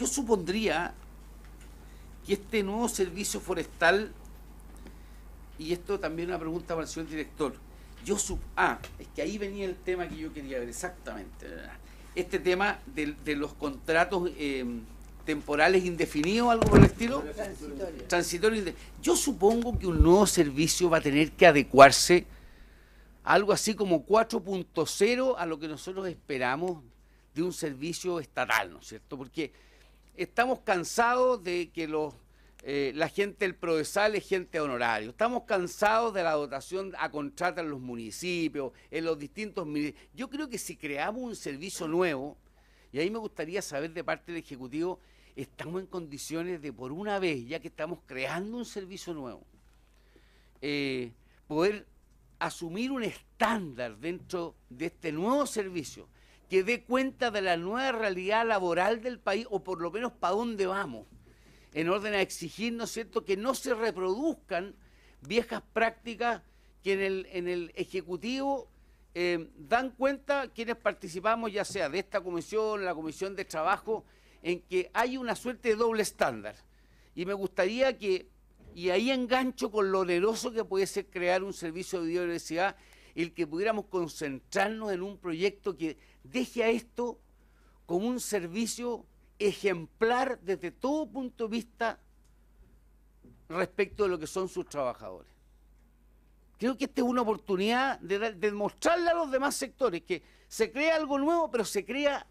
yo supondría que este nuevo servicio forestal, y esto también una pregunta para el señor director, yo sub, ah, es que ahí venía el tema que yo quería ver exactamente, este tema de, los contratos em, temporales indefinidos, algo por el estilo, transitorio. transitorio. Yo supongo que un nuevo servicio va a tener que adecuarse algo así como 4.0 a lo que nosotros esperamos de un servicio estatal, ¿no es cierto? Porque estamos cansados de que eh, la gente el Prodesal es gente honorario. Estamos cansados de la dotación a contratar en los municipios, en los distintos... Yo creo que si creamos un servicio nuevo, y ahí me gustaría saber de parte del Ejecutivo, estamos en condiciones de por una vez, ya que estamos creando un servicio nuevo, eh, poder asumir un estándar dentro de este nuevo servicio que dé cuenta de la nueva realidad laboral del país o por lo menos para dónde vamos, en orden a exigir, ¿no es cierto?, que no se reproduzcan viejas prácticas que en el, Ejecutivo eh, dan cuenta quienes participamos, ya sea de esta comisión, la comisión de trabajo, en que hay una suerte de doble estándar. Y me gustaría que, y ahí engancho con lo oneroso que puede ser crear un servicio de biodiversidad, el que pudiéramos concentrarnos en un proyecto que deje a esto como un servicio ejemplar desde todo punto de vista respecto de lo que son sus trabajadores. Creo que esta es una oportunidad de, demostrarle mostrarle a los demás sectores que se crea algo nuevo, pero se crea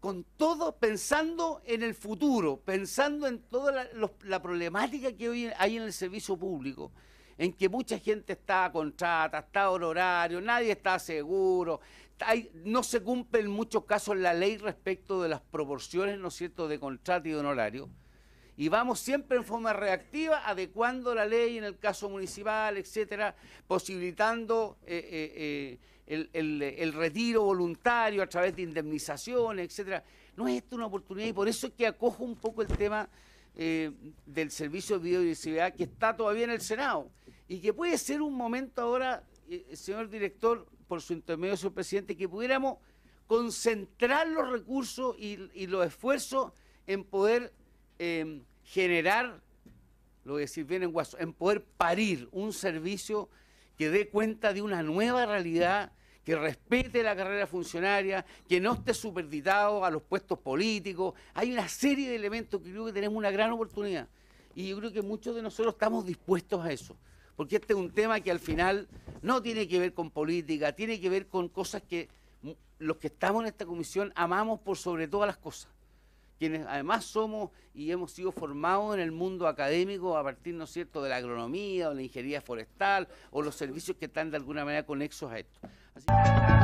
con todo pensando en el futuro, pensando en toda la problemática que hoy hay en el servicio público en que mucha gente está contrata, está honorario, horario, nadie está seguro, no se cumple en muchos casos la ley respecto de las proporciones, ¿no es cierto?, de contrato y de honorario. Y vamos siempre en forma reactiva, adecuando la ley en el caso municipal, etcétera, posibilitando eh, eh, eh, el, retiro voluntario a través de indemnizaciones, etcétera. No es esto una oportunidad y por eso es que acojo un poco el tema del servicio de biodiversidad que está todavía en el Senado y que puede ser un momento ahora, eh, eh, señor director, por su intermedio, señor presidente, que pudiéramos concentrar los recursos y, los esfuerzos en poder em, generar, lo voy a decir bien en guaso, en poder parir un servicio que dé cuenta de una nueva realidad que respete la carrera funcionaria, que no esté superditado a los puestos políticos. Hay una serie de elementos que creo que tenemos una gran oportunidad. Y yo creo que muchos de nosotros estamos dispuestos a eso porque este es un tema que al final no tiene que ver con política, tiene que ver con cosas que los que estamos en esta comisión amamos por sobre todas las cosas quienes además somos y hemos sido formados en el mundo académico a partir, ¿no es cierto?, de la agronomía o la ingeniería forestal o los servicios que están de alguna manera conexos a esto. Así...